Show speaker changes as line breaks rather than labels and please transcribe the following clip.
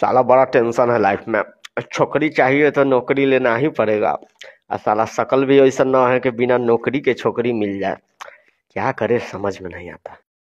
साला बड़ा टेंशन है लाइफ में छोकरी चाहिए तो नौकरी लेना ही पड़ेगा
और साला शकल भी ऐसा ना है कि बिना नौकरी के छोकरी मिल जाए
क्या करे समझ में नहीं आता